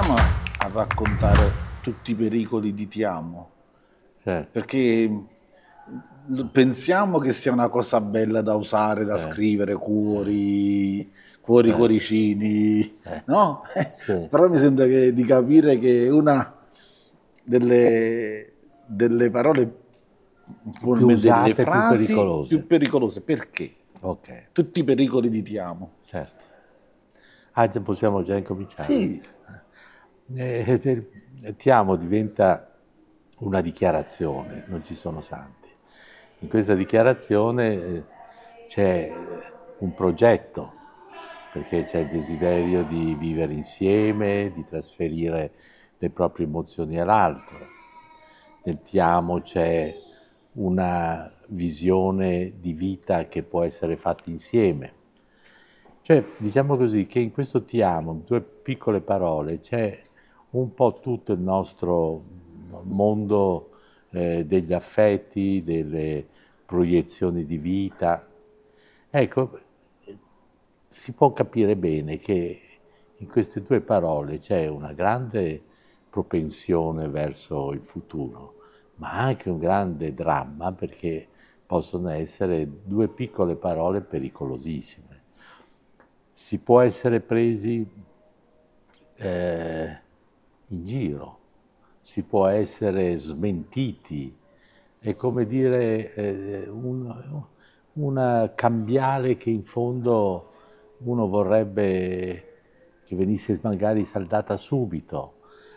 proviamo a raccontare tutti i pericoli di Ti amo. Sì. Perché mm, pensiamo che sia una cosa bella da usare, da sì. scrivere, cuori, cuori, sì. cuoricini, no? Però mi sembra che, di capire che una delle, delle parole più usate, delle frasi più pericolose. più pericolose. Perché? Okay. Tutti i pericoli di Ti amo. Certo. Ah, possiamo già incominciare. Sì. Eh, eh, eh, ti amo diventa una dichiarazione, non ci sono santi. In questa dichiarazione c'è un progetto, perché c'è il desiderio di vivere insieme, di trasferire le proprie emozioni all'altro. Nel ti amo c'è una visione di vita che può essere fatta insieme. Cioè, diciamo così, che in questo Tiamo, in due piccole parole, c'è un po' tutto il nostro mondo eh, degli affetti, delle proiezioni di vita. Ecco, si può capire bene che in queste due parole c'è una grande propensione verso il futuro, ma anche un grande dramma perché possono essere due piccole parole pericolosissime. Si può essere presi eh, in giro, si può essere smentiti, è come dire eh, un, una cambiale che in fondo uno vorrebbe che venisse magari saldata subito,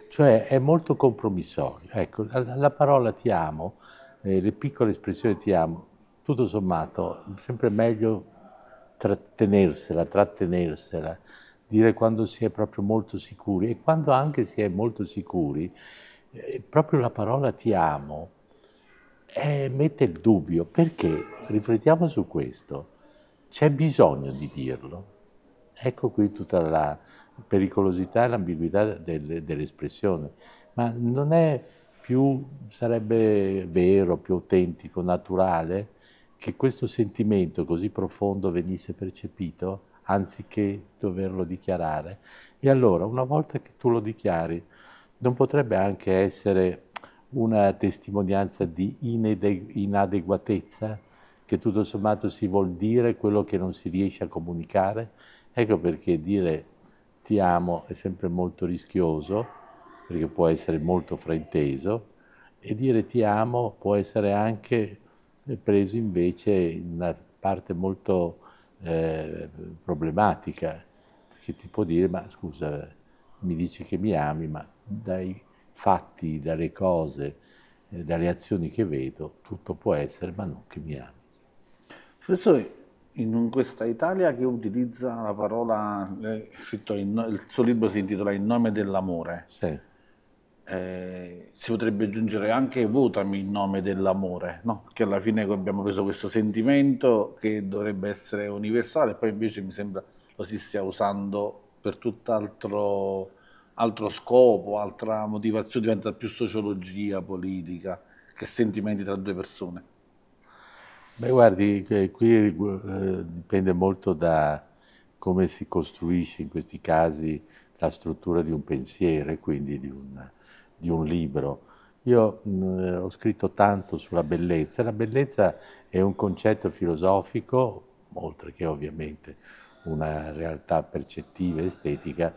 cioè è molto compromissorio. Ecco, la, la parola ti amo, eh, le piccole espressioni ti amo, tutto sommato sempre meglio trattenersela, trattenersela dire quando si è proprio molto sicuri e quando anche si è molto sicuri, eh, proprio la parola ti amo eh, mette il dubbio perché, riflettiamo su questo, c'è bisogno di dirlo. Ecco qui tutta la pericolosità e l'ambiguità del, dell'espressione, ma non è più, sarebbe vero, più autentico, naturale che questo sentimento così profondo venisse percepito? anziché doverlo dichiarare. E allora, una volta che tu lo dichiari, non potrebbe anche essere una testimonianza di inadeguatezza, che tutto sommato si vuol dire quello che non si riesce a comunicare? Ecco perché dire ti amo è sempre molto rischioso, perché può essere molto frainteso, e dire ti amo può essere anche preso invece in una parte molto eh, problematica, perché ti può dire, ma scusa, mi dici che mi ami, ma dai fatti, dalle cose, eh, dalle azioni che vedo, tutto può essere, ma non che mi ami. Professore, in questa Italia che utilizza la parola, eh, il suo libro si intitola In nome dell'amore. Sì eh, si potrebbe aggiungere anche votami il nome dell'amore, no? che alla fine abbiamo preso questo sentimento che dovrebbe essere universale e poi invece mi sembra lo si stia usando per tutt'altro altro scopo, altra motivazione, diventa più sociologia politica che sentimenti tra due persone. Beh guardi, qui eh, dipende molto da come si costruisce in questi casi la struttura di un pensiero e quindi di un di un libro. Io mh, mm, ho scritto tanto sulla bellezza. La bellezza è un concetto filosofico, oltre che ovviamente una realtà percettiva, estetica,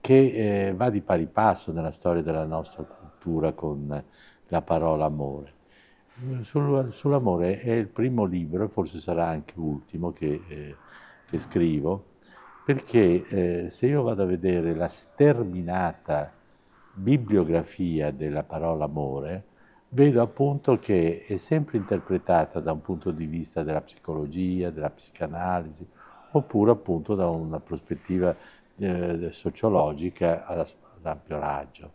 che eh, va di pari passo nella storia della nostra cultura con la parola amore. Sul, sull'amore è il primo libro, e forse sarà anche l'ultimo che, eh, che scrivo, perché eh, se io vado a vedere la sterminata bibliografia della parola amore, vedo appunto che è sempre interpretata da un punto di vista della psicologia, della psicanalisi, oppure appunto da una prospettiva eh, sociologica ad ampio raggio.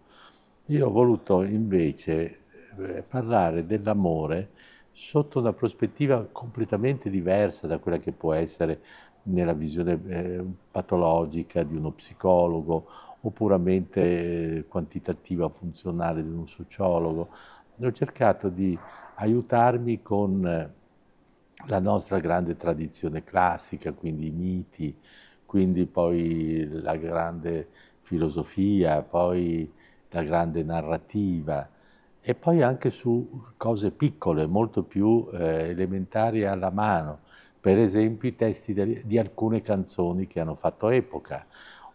Io ho voluto invece eh, parlare dell'amore sotto una prospettiva completamente diversa da quella che può essere nella visione eh, patologica di uno psicologo o puramente quantitativa funzionale di un sociologo. Ho cercato di aiutarmi con eh, la nostra grande tradizione classica, quindi i miti, quindi poi la grande filosofia, poi la grande narrativa e poi anche su cose piccole, molto più eh, elementari alla mano, per esempio i testi di, di alcune canzoni che hanno fatto epoca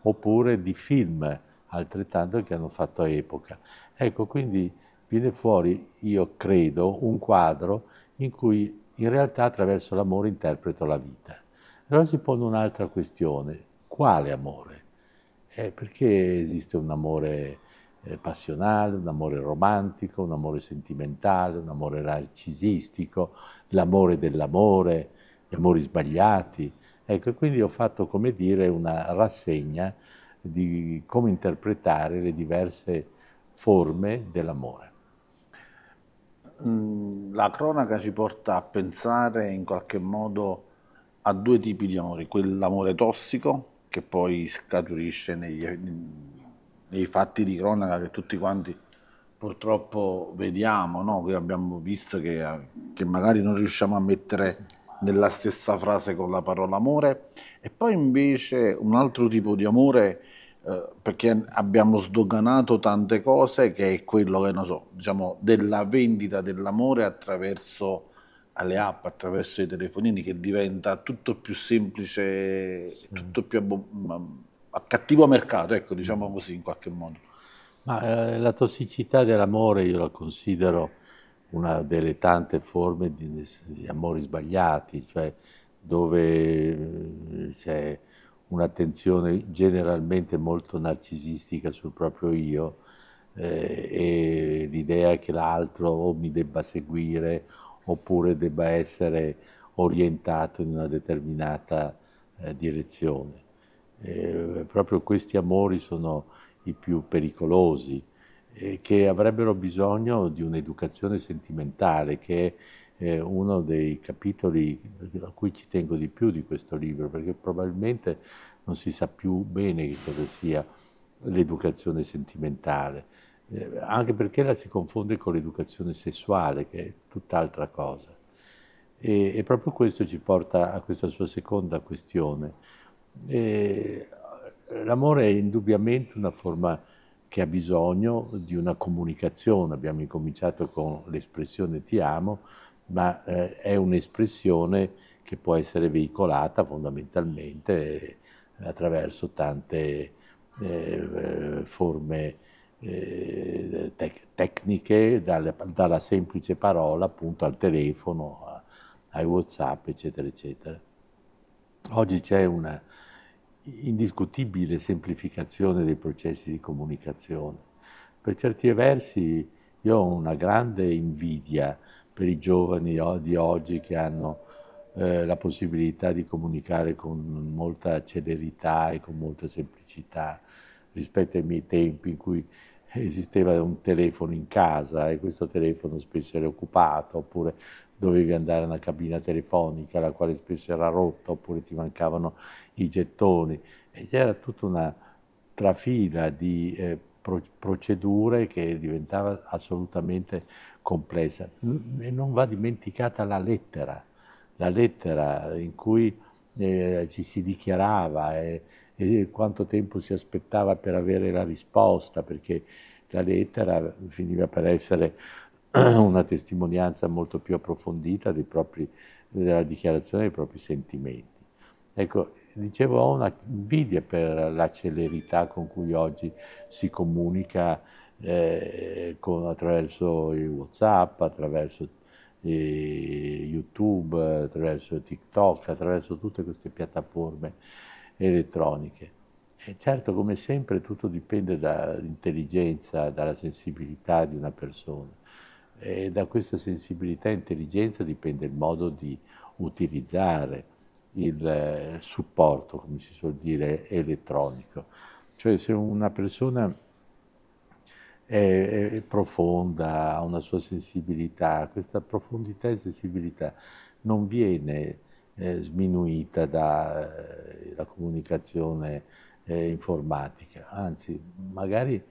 oppure di film altrettanto che hanno fatto epoca. Ecco, quindi viene fuori, io credo, un quadro in cui in realtà attraverso l'amore interpreto la vita. Allora si pone un'altra questione, quale amore? Eh, perché esiste un amore eh, passionale, un amore romantico, un amore sentimentale, un amore narcisistico, l'amore dell'amore, gli amori sbagliati? Ecco, quindi ho fatto, come dire, una rassegna di come interpretare le diverse forme dell'amore. Mm, la cronaca ci porta a pensare in qualche modo a due tipi di amori, quell'amore tossico che poi scaturisce negli, nei fatti di cronaca che tutti quanti purtroppo vediamo, no? abbiamo visto che, che, magari non riusciamo a mettere nella stessa frase con la parola amore e poi invece un altro tipo di amore eh, perché abbiamo sdoganato tante cose che è quello che non so, diciamo della vendita dell'amore attraverso le app, attraverso i telefonini che diventa tutto più semplice, sì. tutto più a cattivo mercato, ecco, diciamo mm. così in qualche modo. Ma eh, la tossicità dell'amore io la considero una delle tante forme di, di amori sbagliati, cioè dove eh, c'è un'attenzione generalmente molto narcisistica sul proprio io eh, e l'idea che l'altro o mi debba seguire oppure debba essere orientato in una determinata eh, direzione. Eh, proprio questi amori sono i più pericolosi eh, che avrebbero bisogno di un'educazione sentimentale, che è eh, uno dei capitoli a cui ci tengo di più di questo libro, perché probabilmente non si sa più bene che cosa sia l'educazione sentimentale, eh, anche perché la si confonde con l'educazione sessuale, che è tutt'altra cosa. E, e, proprio questo ci porta a questa sua seconda questione. E, l'amore è indubbiamente una forma che ha bisogno di una comunicazione. Abbiamo incominciato con l'espressione ti amo, ma eh, è un'espressione che può essere veicolata fondamentalmente eh, attraverso tante eh, forme eh, tec- tecniche, dalle, dalla semplice parola appunto al telefono, a, ai Whatsapp, eccetera, eccetera. Oggi c'è una indiscutibile semplificazione dei processi di comunicazione. Per certi versi io ho una grande invidia per i giovani di oggi che hanno eh, la possibilità di comunicare con molta celerità e con molta semplicità rispetto ai miei tempi in cui esisteva un telefono in casa e questo telefono spesso era occupato, oppure dovevi andare a una cabina telefonica, la quale spesso era rotta, oppure ti mancavano i gettoni. E c'era tutta una trafila di eh, procedure che diventava assolutamente complessa. E non va dimenticata la lettera, la lettera in cui eh, ci si dichiarava e, e quanto tempo si aspettava per avere la risposta, perché la lettera finiva per essere eh, una testimonianza molto più approfondita propri, della dichiarazione dei propri sentimenti. Ecco, dicevo, ho una invidia per la celerità con cui oggi si comunica eh, con, attraverso il WhatsApp, attraverso eh, YouTube, attraverso TikTok, attraverso tutte queste piattaforme elettroniche. E certo, come sempre, tutto dipende dall'intelligenza, dalla sensibilità di una persona e da questa sensibilità e intelligenza dipende il modo di utilizzare il eh, supporto, come si suol dire, elettronico. Cioè se una persona è, è profonda, ha una sua sensibilità, questa profondità e sensibilità non viene eh, sminuita dalla eh, comunicazione eh, informatica, anzi magari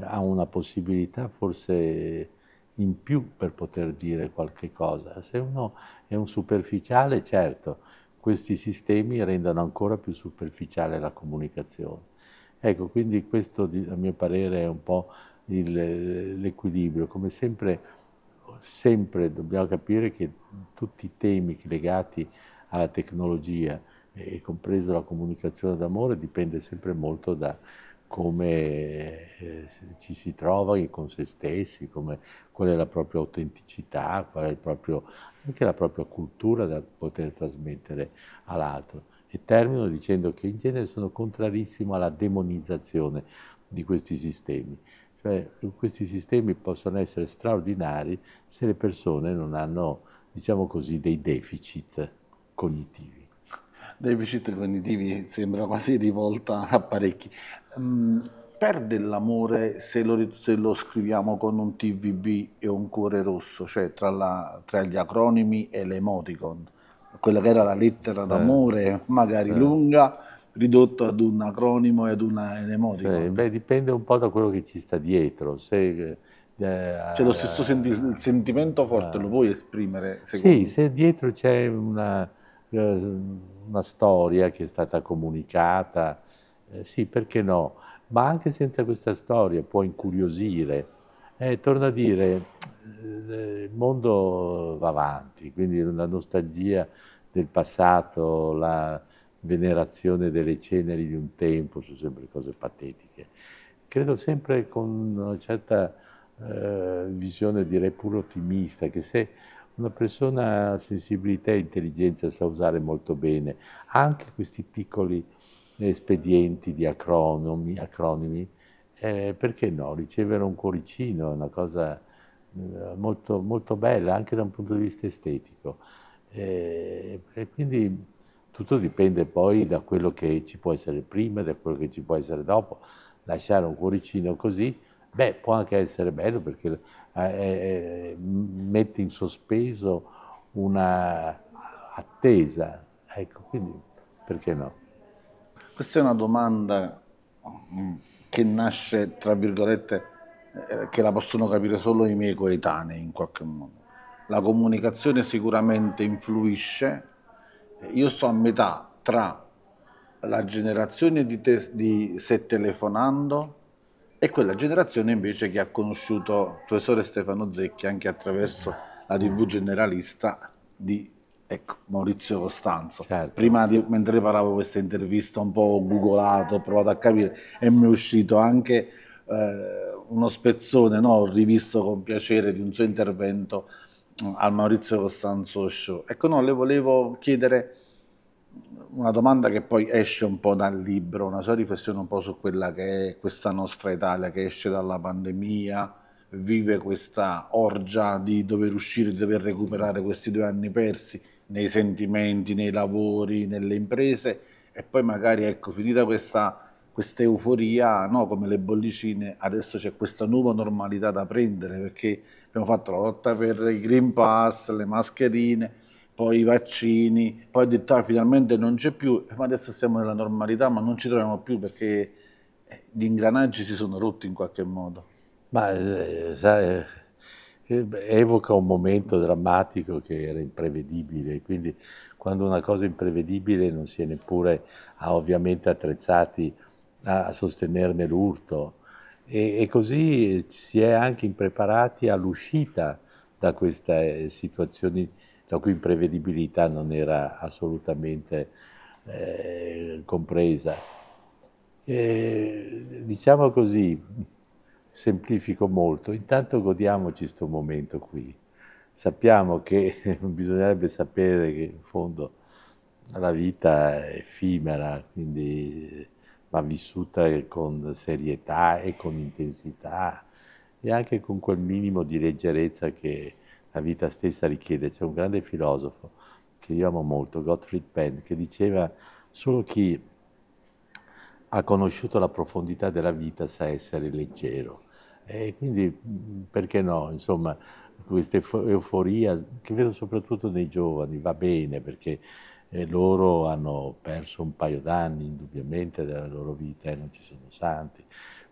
ha una possibilità forse in più per poter dire qualche cosa. Se uno è un superficiale, certo, questi sistemi rendono ancora più superficiale la comunicazione. Ecco, quindi questo a mio parere è un po' l'equilibrio. Come sempre, sempre dobbiamo capire che tutti i temi legati alla tecnologia, e compreso la comunicazione d'amore, dipende sempre molto da, come eh, ci si trova con se stessi, come, qual è la propria autenticità, qual è proprio, anche la propria cultura da poter trasmettere all'altro. E termino dicendo che in genere sono contrarissimo alla demonizzazione di questi sistemi. Cioè, questi sistemi possono essere straordinari se le persone non hanno, diciamo così, dei deficit cognitivi deficit cognitivi sembra quasi rivolta a parecchi. Um, perde l'amore se lo, se lo, scriviamo con un TVB e un cuore rosso, cioè tra, la, tra gli acronimi e l'emoticon. Quella che era la lettera sì. d'amore, magari sì. lunga, ridotto ad un acronimo e ad una emoticon. Sì, beh, dipende un po' da quello che ci sta dietro. Se, eh, c'è cioè lo stesso eh, senti sentimento forte, eh. lo puoi esprimere? Sì, me. se dietro c'è una una storia che è stata comunicata, eh, sì, perché no? Ma anche senza questa storia può incuriosire. Eh, torno a dire, eh, il mondo va avanti, quindi la nostalgia del passato, la venerazione delle ceneri di un tempo, sono sempre cose patetiche. Credo sempre con una certa eh, visione, direi pur ottimista, che se una persona a sensibilità e intelligenza sa usare molto bene anche questi piccoli espedienti di acronimi, acronimi eh, perché no, ricevere un cuoricino è una cosa eh, molto, molto bella anche da un punto di vista estetico. Eh, e quindi tutto dipende poi da quello che ci può essere prima, da quello che ci può essere dopo. Lasciare un cuoricino così Beh, può anche essere bello perché eh, eh, eh mette in sospeso una attesa, ecco, quindi perché no? Questa è una domanda mm, che nasce, tra virgolette, eh, che la possono capire solo i miei coetanei in qualche modo. La comunicazione sicuramente influisce, io sto a metà tra la generazione di, te, di Se Telefonando e quella generazione invece che ha conosciuto il professore Stefano Zecchi anche attraverso la TV generalista di ecco, Maurizio Costanzo. Certo. Prima, di, mentre preparavo questa intervista, un po' ho googolato, ho provato a capire e mi è uscito anche eh, uno spezzone, no? ho rivisto con piacere di un suo intervento mm, al Maurizio Costanzo Show. Ecco, no, le volevo chiedere una domanda che poi esce un po' dal libro, una sua riflessione un po' su quella che è questa nostra Italia che esce dalla pandemia, vive questa orgia di dover uscire, di dover recuperare questi due anni persi nei sentimenti, nei lavori, nelle imprese e poi magari ecco finita questa, questa euforia, no, come le bollicine, adesso c'è questa nuova normalità da prendere perché abbiamo fatto la lotta per il Green Pass, le mascherine poi i vaccini, poi ha detto ah, finalmente non c'è più, ma adesso siamo nella normalità, ma non ci troviamo più perché eh, gli ingranaggi si sono rotti in qualche modo. Ma eh, sai, eh, evoca un momento drammatico che era imprevedibile, quindi quando una cosa è imprevedibile non si è neppure ah, ovviamente attrezzati a sostenerne l'urto e, e così si è anche impreparati all'uscita da queste situazioni la cui imprevedibilità non era assolutamente eh, compresa. E, diciamo così, semplifico molto, intanto godiamoci questo momento qui. Sappiamo che bisognerebbe sapere che in fondo la vita è effimera, quindi eh, va vissuta con serietà e con intensità e anche con quel minimo di leggerezza che la vita stessa richiede. C'è un grande filosofo che io amo molto, Gottfried Penn, che diceva solo chi ha conosciuto la profondità della vita sa essere leggero. E quindi perché no, insomma, questa euforia che vedo soprattutto nei giovani va bene perché eh, loro hanno perso un paio d'anni indubbiamente della loro vita e eh, non ci sono santi,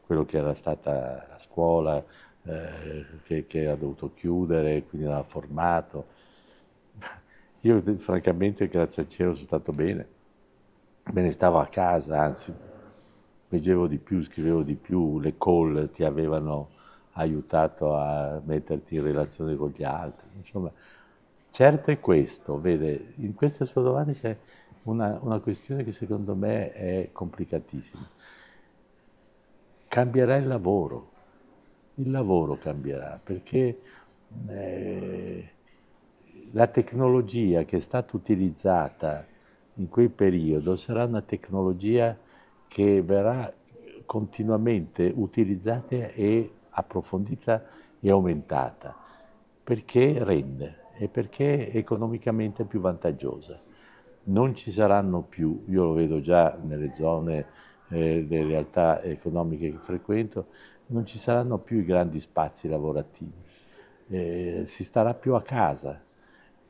quello che era stata la scuola, eh, che, che, ha dovuto chiudere, quindi non ha formato. Io francamente, grazie al cielo, sono stato bene. Me ne stavo a casa, anzi, leggevo di più, scrivevo di più, le call ti avevano aiutato a metterti in relazione con gli altri. Insomma, certo è questo, vede, in questa sua domanda c'è una, una questione che secondo me è complicatissima. Cambierai il lavoro, il lavoro cambierà, perché eh, la tecnologia che è stata utilizzata in quel periodo sarà una tecnologia che verrà continuamente utilizzata e approfondita e aumentata, perché rende e perché è economicamente più vantaggiosa. Non ci saranno più, io lo vedo già nelle zone, eh, le realtà economiche che frequento, non ci saranno più i grandi spazi lavorativi, eh, si starà più a casa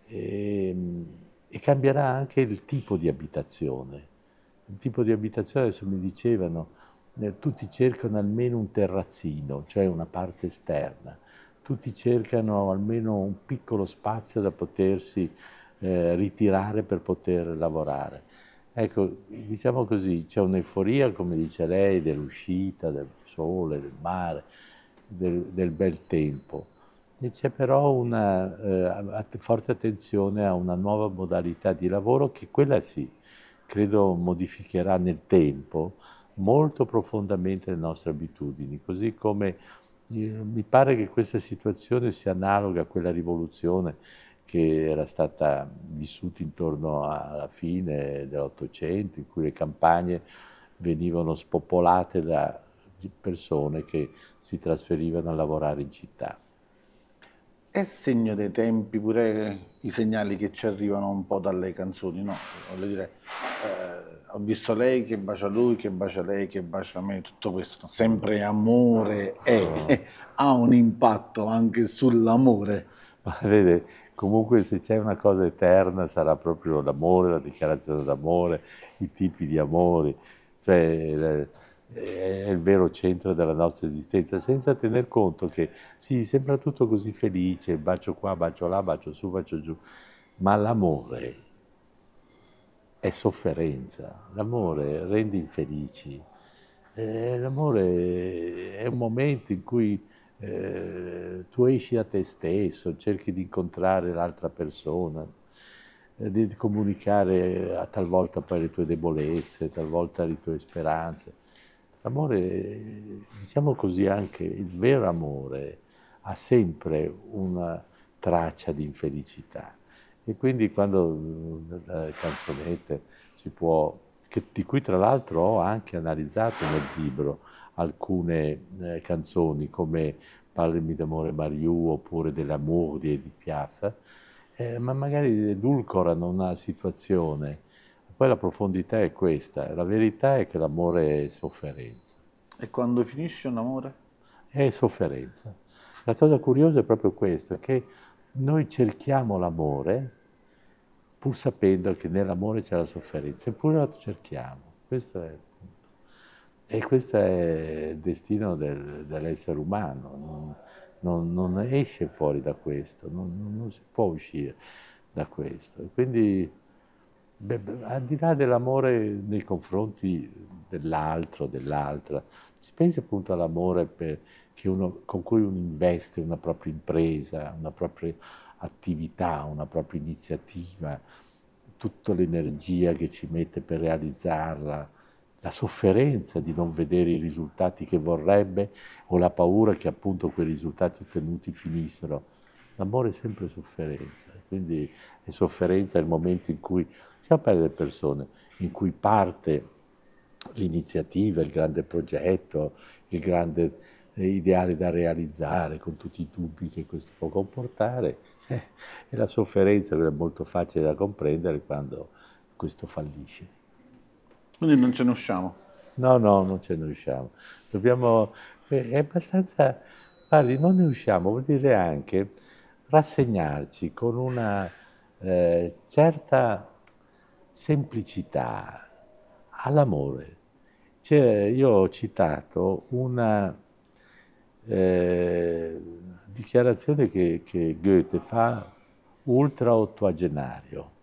e, ehm, e, cambierà anche il tipo di abitazione. Il tipo di abitazione, adesso mi dicevano, eh, tutti cercano almeno un terrazzino, cioè una parte esterna, tutti cercano almeno un piccolo spazio da potersi eh, ritirare per poter lavorare. Ecco, diciamo così, c'è un'euforia, come dice lei, dell'uscita, del sole, del mare, del, del bel tempo. E c'è però una eh, forte attenzione a una nuova modalità di lavoro che quella sì, credo modificherà nel tempo molto profondamente le nostre abitudini, così come eh, mi pare che questa situazione sia analoga a quella rivoluzione che era stata vissuta intorno alla fine dell'Ottocento, in cui le campagne venivano spopolate da persone che si trasferivano a lavorare in città. È segno dei tempi pure i segnali che ci arrivano un po' dalle canzoni, no? Voglio dire, eh, ho visto lei che bacia lui, che bacia lei, che bacia me, tutto questo. Sempre amore è, oh. ha un impatto anche sull'amore. Ma vede, comunque se c'è una cosa eterna sarà proprio l'amore, la dichiarazione d'amore, i tipi di amore, cioè è il vero centro della nostra esistenza, senza tener conto che sì, sembra tutto così felice, bacio qua, bacio là, bacio su, bacio giù, ma l'amore è sofferenza, l'amore rende infelici, eh, l'amore è un momento in cui eh, tu esci da te stesso, cerchi di incontrare l'altra persona, eh, di comunicare a eh, talvolta poi le tue debolezze, talvolta le tue speranze. L'amore, diciamo così anche, il vero amore ha sempre una traccia di infelicità. E quindi quando eh, la canzonette si può, che, di cui tra l'altro ho anche analizzato nel libro, alcune eh, canzoni come Parlami d'amore Mariù oppure De dell'amore di Edith Piaf, eh, ma magari edulcorano una situazione. Poi la profondità è questa, la verità è che l'amore è sofferenza. E quando finisce un amore? È sofferenza. La cosa curiosa è proprio questo, che noi cerchiamo l'amore pur sapendo che nell'amore c'è la sofferenza, eppure la cerchiamo. Questo è e questo è il destino del, dell'essere umano, non, non, non, esce fuori da questo, non, non, si può uscire da questo. Quindi, beh, al di là dell'amore nei confronti dell'altro, dell'altra, si pensa appunto all'amore con cui uno investe una propria impresa, una propria attività, una propria iniziativa, tutta l'energia che ci mette per realizzarla la sofferenza di non vedere i risultati che vorrebbe o la paura che appunto quei risultati ottenuti finissero. L'amore è sempre sofferenza, quindi è sofferenza è il momento in cui si per le persone, in cui parte l'iniziativa, il grande progetto, il grande eh, ideale da realizzare con tutti i dubbi che questo può comportare eh, e la sofferenza è molto facile da comprendere quando questo fallisce. Quindi non ce ne usciamo. No, no, non ce ne usciamo. Dobbiamo, è abbastanza, parli, non ne usciamo, vuol dire anche rassegnarci con una eh, certa semplicità all'amore. Cioè, io ho citato una eh, dichiarazione che, che Goethe fa ultra ottuagenario.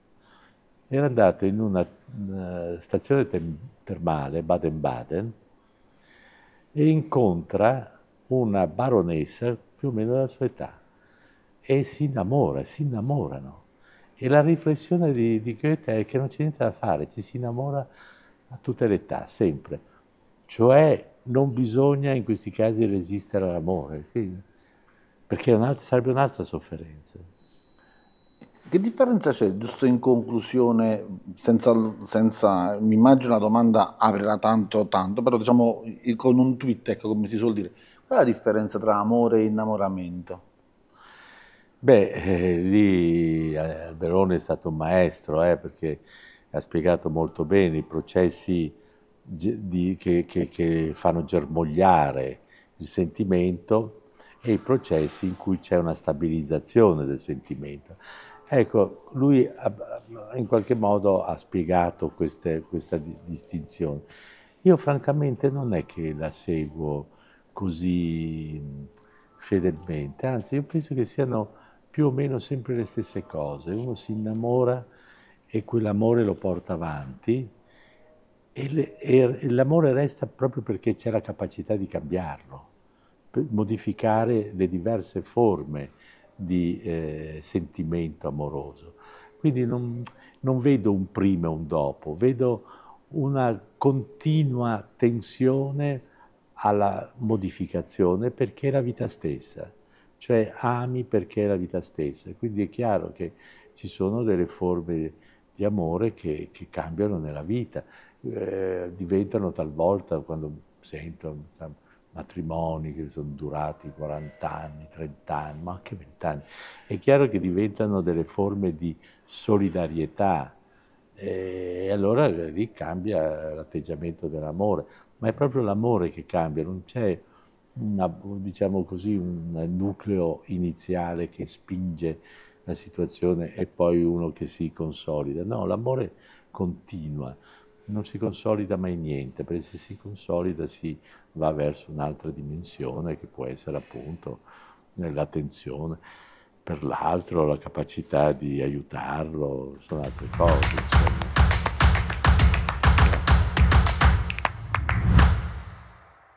Era andato in una stazione termale Baden-Baden e incontra una baronessa più o meno della sua età e si innamora, si innamorano. E la riflessione di, di Goethe è che non c'è niente da fare, ci si innamora a tutte le età, sempre. Cioè non bisogna in questi casi resistere all'amore, perché un'altra, sarebbe un'altra sofferenza. Che differenza c'è, giusto in conclusione, senza, senza mi immagino la domanda aprirà tanto tanto, però diciamo con un tweet, ecco come si suol dire, qual è la differenza tra amore e innamoramento? Beh, eh, lì eh, Alberoni è stato un maestro, eh, perché ha spiegato molto bene i processi di, che, che, che fanno germogliare il sentimento e i processi in cui c'è una stabilizzazione del sentimento. Ecco, lui ah, ah, in qualche modo ha spiegato queste, questa distinzione. Io francamente non è che la seguo così fedelmente, anzi io penso che siano più o meno sempre le stesse cose. Uno si innamora e quell'amore lo porta avanti e, l'amore resta proprio perché c'è la capacità di cambiarlo, modificare le diverse forme di eh, sentimento amoroso. Quindi non, non vedo un prima e un dopo, vedo una continua tensione alla modificazione perché è la vita stessa, cioè ami perché è la vita stessa. Quindi è chiaro che ci sono delle forme di amore che, che cambiano nella vita, eh, diventano talvolta, quando sento matrimoni che sono durati 40 anni, 30 anni, ma anche 20 anni, è chiaro che diventano delle forme di solidarietà eh, e allora lì cambia l'atteggiamento dell'amore, ma è proprio l'amore che cambia, non c'è una, diciamo così, un nucleo iniziale che spinge la situazione e poi uno che si consolida, no, l'amore continua non si consolida mai niente, perché se si consolida si va verso un'altra dimensione che può essere appunto eh, l'attenzione per l'altro, la capacità di aiutarlo, sono altre cose. Insomma.